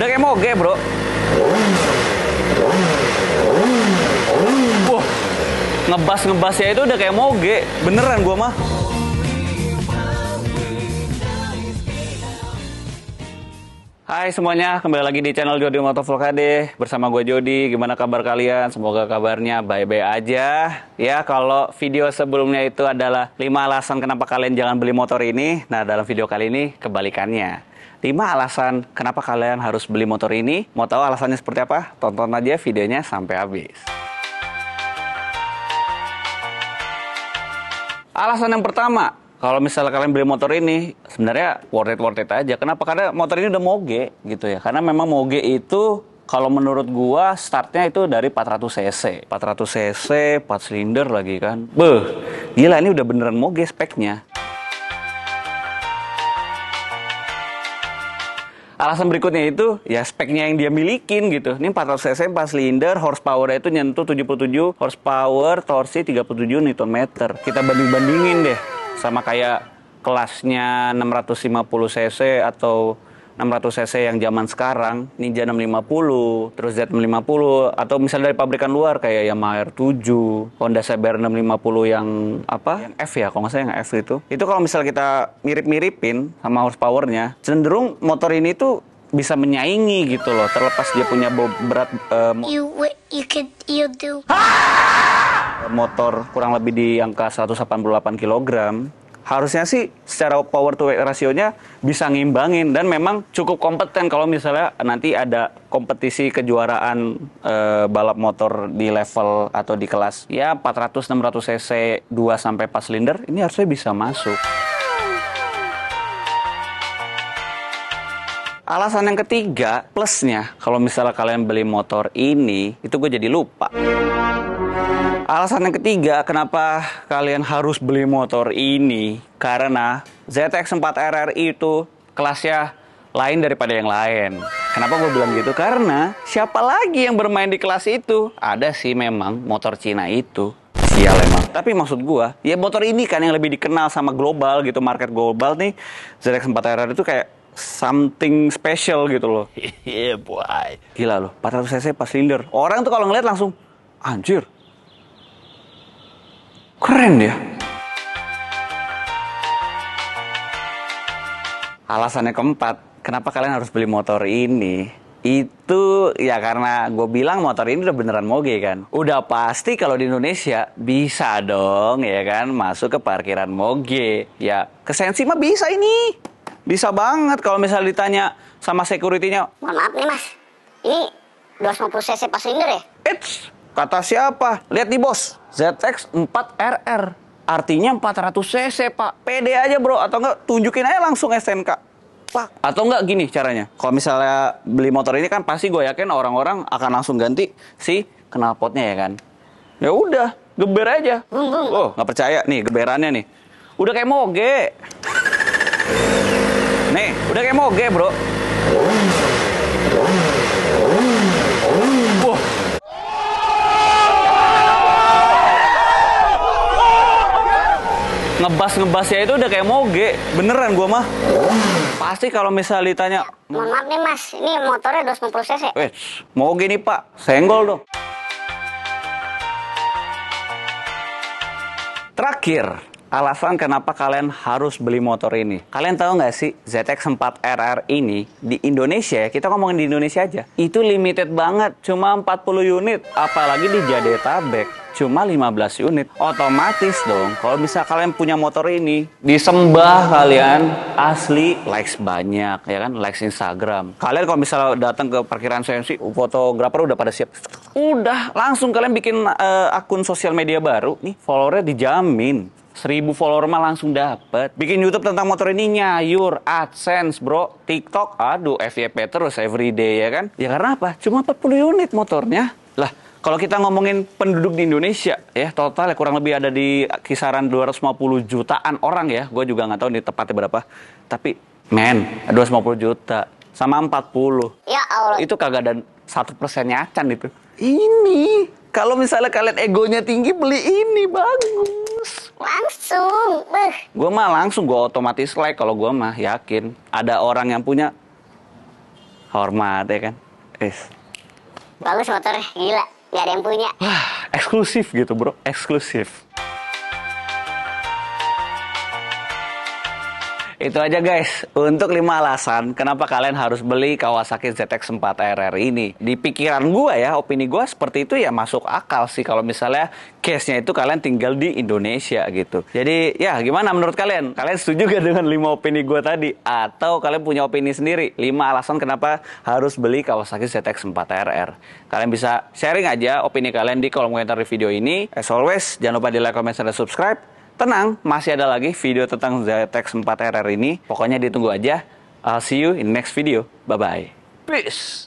Udah kayak moge, Bro. Wah, ngebas ngebas ya itu udah kayak moge. Beneran gua mah. Hai semuanya, kembali lagi di channel Jody Motovlog HD bersama gue Jody. Gimana kabar kalian? Semoga kabarnya baik-baik aja. Ya, kalau video sebelumnya itu adalah 5 alasan kenapa kalian jangan beli motor ini. Nah, dalam video kali ini kebalikannya. 5 alasan kenapa kalian harus beli motor ini. Mau tahu alasannya seperti apa? Tonton aja videonya sampai habis. Alasan yang pertama, kalau misalnya kalian beli motor ini sebenarnya worth it worth it aja kenapa karena motor ini udah moge gitu ya karena memang moge itu kalau menurut gua startnya itu dari 400 cc 400 cc 4 silinder lagi kan beh gila ini udah beneran moge speknya Alasan berikutnya itu ya speknya yang dia milikin gitu. Ini 400 cc 4 silinder, horsepower itu nyentuh 77 horsepower, torsi 37 Nm. Kita banding-bandingin deh sama kayak kelasnya 650 cc atau 600 cc yang zaman sekarang, Ninja 650, terus Z650 atau misalnya dari pabrikan luar kayak Yamaha R7, Honda CBR 650 yang apa? Yang F ya, kalau nggak salah yang F itu. Itu kalau misalnya kita mirip-miripin sama horsepowernya, cenderung motor ini tuh bisa menyaingi gitu loh, terlepas dia punya berat um, you, you can, you do. motor kurang lebih di angka 188 kg harusnya sih secara power to weight rasionya bisa ngimbangin dan memang cukup kompeten kalau misalnya nanti ada kompetisi kejuaraan e, balap motor di level atau di kelas ya 400 600 cc 2 sampai 4 silinder ini harusnya bisa masuk. Alasan yang ketiga, plusnya kalau misalnya kalian beli motor ini, itu gue jadi lupa. Alasan yang ketiga, kenapa kalian harus beli motor ini? Karena ZX4 RR itu kelasnya lain daripada yang lain. Kenapa gue bilang gitu? Karena siapa lagi yang bermain di kelas itu? Ada sih memang motor Cina itu. Sial emang. Tapi maksud gue, ya motor ini kan yang lebih dikenal sama global gitu, market global nih. ZX4 RR itu kayak something special gitu loh. Iya, boy. Gila loh, 400 cc pas silinder. Orang tuh kalau ngeliat langsung, anjir, Keren ya. Alasannya keempat, kenapa kalian harus beli motor ini? itu ya karena gue bilang motor ini udah beneran moge kan udah pasti kalau di Indonesia bisa dong ya kan masuk ke parkiran moge ya ke mah bisa ini bisa banget kalau misalnya ditanya sama securitynya mohon maaf nih mas ini 250 cc pas silinder ya Eits, Kata siapa? Lihat nih bos, ZX 4RR. Artinya 400 cc, Pak. PD aja, Bro. Atau enggak tunjukin aja langsung SNK. Pak. Atau enggak gini caranya. Kalau misalnya beli motor ini kan pasti gue yakin orang-orang akan langsung ganti si knalpotnya ya kan. Ya udah, geber aja. Oh, nggak percaya nih geberannya nih. Udah kayak moge. Nih, udah kayak moge, Bro. ngebas ngebasnya itu udah kayak moge beneran gue mah pasti kalau misalnya ditanya mohon maaf nih mas ini motornya 250 cc wes eh, moge nih pak senggol dong terakhir alasan kenapa kalian harus beli motor ini. Kalian tahu nggak sih ZX 4 RR ini di Indonesia ya, kita ngomongin di Indonesia aja itu limited banget cuma 40 unit apalagi di Jadetabek cuma 15 unit otomatis dong kalau bisa kalian punya motor ini disembah kalian asli likes banyak ya kan likes Instagram kalian kalau misalnya datang ke parkiran sih fotografer udah pada siap udah langsung kalian bikin uh, akun sosial media baru nih followernya dijamin 1000 follower mah langsung dapet. Bikin YouTube tentang motor ini nyayur, AdSense bro, TikTok, aduh FYP terus everyday ya kan. Ya karena apa? Cuma 40 unit motornya. Lah, kalau kita ngomongin penduduk di Indonesia ya total ya kurang lebih ada di kisaran 250 jutaan orang ya. Gue juga nggak tahu nih tepatnya berapa. Tapi men, 250 juta sama 40. Ya Allah. Itu kagak dan satu persennya nyacan itu. Ini kalau misalnya kalian egonya tinggi beli ini bagus. Langsung. Gue mah langsung gue otomatis like kalau gue mah yakin ada orang yang punya hormat ya kan. Is. Bagus motor, gila. Gak ada yang punya. Wah, eksklusif gitu bro, eksklusif. Itu aja guys, untuk 5 alasan kenapa kalian harus beli Kawasaki ZX4 RR ini. Di pikiran gue ya, opini gue seperti itu ya masuk akal sih kalau misalnya case-nya itu kalian tinggal di Indonesia gitu. Jadi ya gimana menurut kalian? Kalian setuju gak dengan 5 opini gue tadi? Atau kalian punya opini sendiri? 5 alasan kenapa harus beli Kawasaki ZX4 RR. Kalian bisa sharing aja opini kalian di kolom komentar di video ini. As always, jangan lupa di like, comment, dan subscribe. Tenang, masih ada lagi video tentang ZTX 4RR ini. Pokoknya ditunggu aja. I'll see you in next video. Bye-bye. Peace!